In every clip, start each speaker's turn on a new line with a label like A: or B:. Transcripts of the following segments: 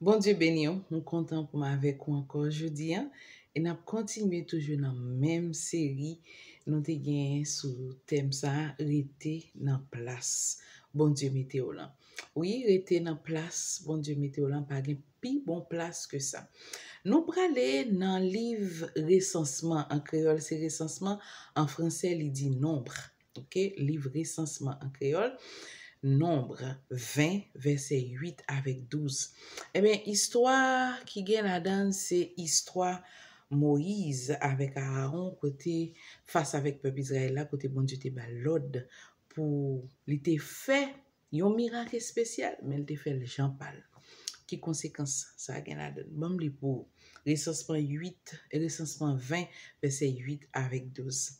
A: Bon dieu ben yo, nou kontan pou ma avek ou ankon jodi an E nap kontinuye toujou nan menm seri Nou te gen sou tem sa rete nan plas Bon dieu meteo lan Ouye rete nan plas, bon dieu meteo lan, pa gen pi bon plas ke sa Nou prale nan liv resenseman an kreol Se resenseman an franse li di nombre Ok, liv resenseman an kreol Nombre 20 verset 8 avèk 12. Emen, istwa ki gen adan se istwa Moïse avèk Aaron kote fasa avèk pep Izraela kote bonjete balod pou li te fè yon mirake spesyal men li te fè le jampal. Ki konsekans sa gen adan? Mam li pou resansman 8, resansman 20 verset 8 avèk 12.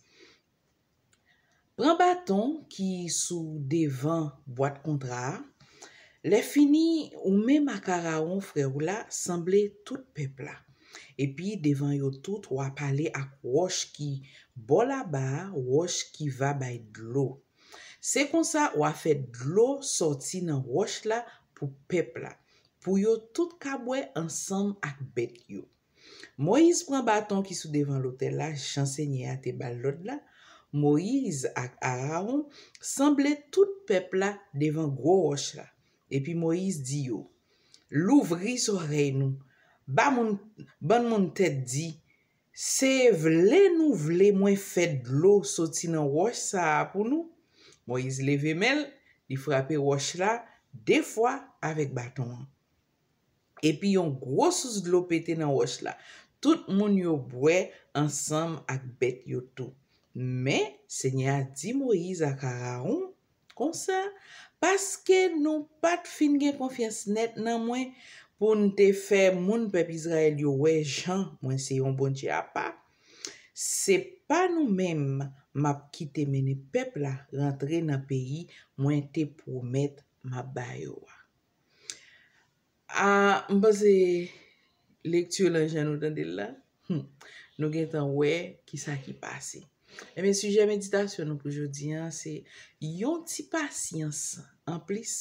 A: Pren baton ki sou devan boat kontra, le fini ou me makara ou fre ou la, sanble tout pepla. E pi devan yo tout wap pale ak wosh ki bolaba, wosh ki vabay dlo. Se kon sa wafet dlo soti nan wosh la pou pepla. Pou yo tout kabwe ansam ak bet yo. Mo yis pren baton ki sou devan lote la, chanse nye ate bal lote la, Moïse ak araoun, semble tout pepla devan gro wosh la. Epi Moïse di yo, louvri sou rey nou, ban moun tet di, se vle nou vle mwen fed lo soti nan wosh sa apou nou? Moïse leve mel, li frapi wosh la, defwa avek baton. Epi yon grosouz lo pete nan wosh la, tout moun yo bwe ansam ak bet yo tout. Men, se nye a di mo yi zakara ou, konsa, paske nou pat fin gen konfians net nan mwen pou nou te fe moun pep Israel yo we jan mwen se yon bonti apa, se pa nou men map ki te mene pep la rentre nan peyi mwen te promet ma bayo wa. A mbaze lektyo la jan ou dande la, nou gen tan we ki sa ki pase. Emen, eh suje meditasyon nou poujou diyan, se yon ti pasyans an plis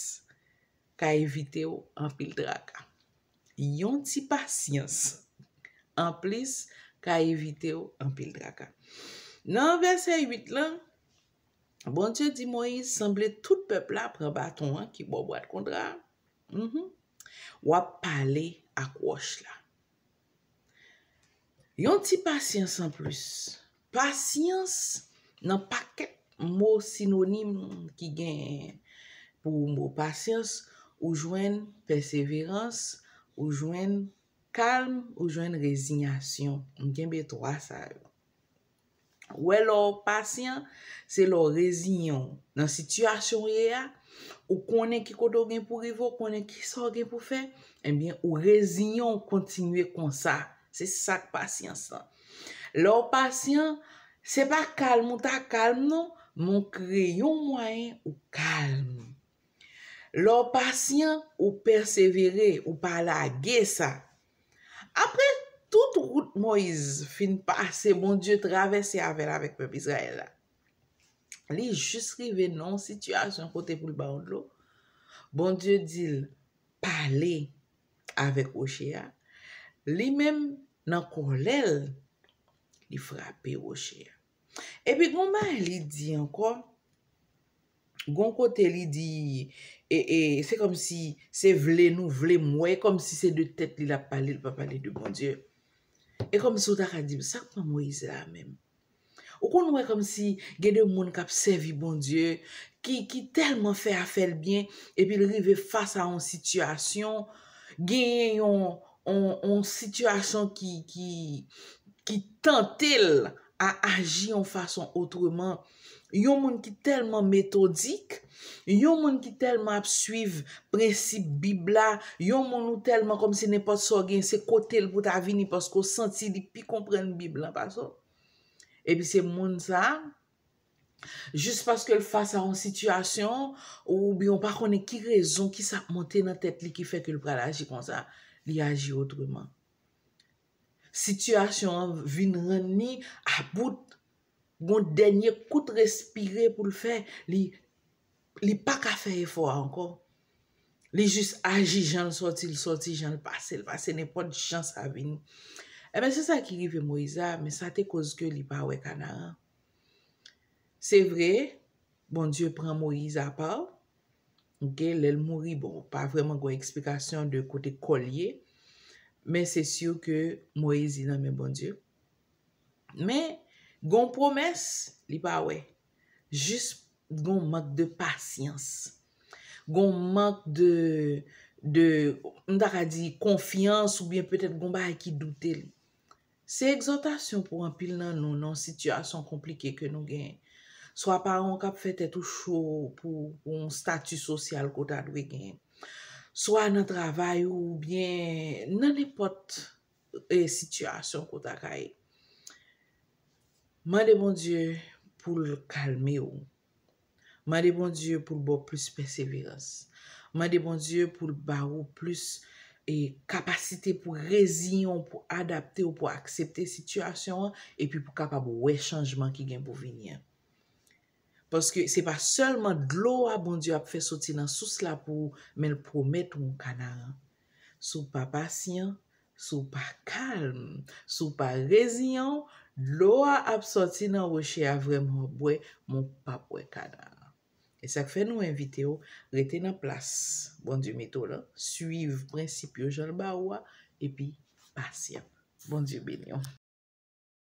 A: ka evite ou an pil draka. Yon ti pasyans an plis ka evite ou an pil draka. Nan verse 8 lan, bon Diyo di Moise, semble tout pepl la prebaton an ki bobo ad kondra, wap pale ak wosh la. Yon ti pasyans an plis. Patience nan paket mou synonim ki gen pou mou. Patience ou jwen perseverans, ou jwen kalm, ou jwen rezynyasyon. Mgen betwa sa. Ou e lo patience, se lo rezynyon nan sityasyon ye a, ou konen ki kodo gen pou rivou, konen ki sor gen pou fe, eh ou rezynyon kontinwe kon sa. Se sak pasyen sa. Lò pasyen, se pa kalm ou ta kalm nou, moun kreyon mwayen ou kalm. Lò pasyen ou persevere ou pala ge sa. Apre, tout route Moïse fin pase, bon dieu travesse avel avèk pep Israel la. Li jist rive nan situasyon kote pou l'baon lou. Bon dieu dil, pale avèk Ochea. Li menm, nan kon lèl li frapè wò chè. E pi kon mè li di ankon, kon kote li di, e, e se kom si se vle nou vle mwè, kom si se de tèt li la palè, li pa palè de bon Diyo. E kom si sotak a di, sak pa mwè isè la mèm. Ou kon mwè kom si gè de moun kap sevi bon Diyo, ki telman fè a fèl byen, e pi lè rive fasa an sityasyon, gè yè yon, On situasyon ki tentel a aji an fason outreman. Yon moun ki telman metodik, yon moun ki telman ap suiv precib Biblia, yon moun nou telman kom se ne pot sogen se kote l pou ta avini pasko senti li pi kompren Biblia an fason. Epi se moun sa, jist paske l fasa an situasyon ou bi yon pa konen ki rezon ki sa monte nan tet li ki feke l pral aji kon sa. li aji otreman. Sityasyon vin rani apout, bon denye kout respire pou l fe, li pa ka fe efo ankon. Li jis aji jan soti, jans pasel, pasen e pon chans avini. Emen eh se sa ki rive Moïsa, men sa te kozke li pa wek anan. Se vre, bon Diyo pran Moïsa pa ou, Ok, lèl mouri, bon, pa vreman gwen eksplikasyon de kote kolye, men se syo ke Moez ilan men bon diyo. Men, gwen promes, li pa we, jist gwen mank de pasyans, gwen mank de, de, ndara di, konfians, ou bien petèt gwen ba aki doutel. Se eksantasyon pou an pil nan nou, nan sityasyon komplike ke nou gen So a par an kap fete tou chou pou un statu sosyal kouta dwe gen. So a nan travay ou bien nan li pot e sityasyon kouta kaye. Man de bon die pou l kalme ou. Man de bon die pou l bo plus perseverance. Man de bon die pou l ba ou plus e, kapasite pou rezyon, pou adapte ou pou aksepte sityasyon e pi pou kaka bou we chanjman ki gen pou vini an. Paske se pa selman dlo a bondyo ap fè soti nan sous la pou menl pou met moun kanara. Sou pa pasyen, sou pa kalm, sou pa rezyon, dlo a ap soti nan wèche a vremen moun papwe kanara. E sak fè nou invite yo, rete nan plas, bondyo mito la, suiv prinsip yo jol ba wwa, epi pasyen. Bondyo binyon.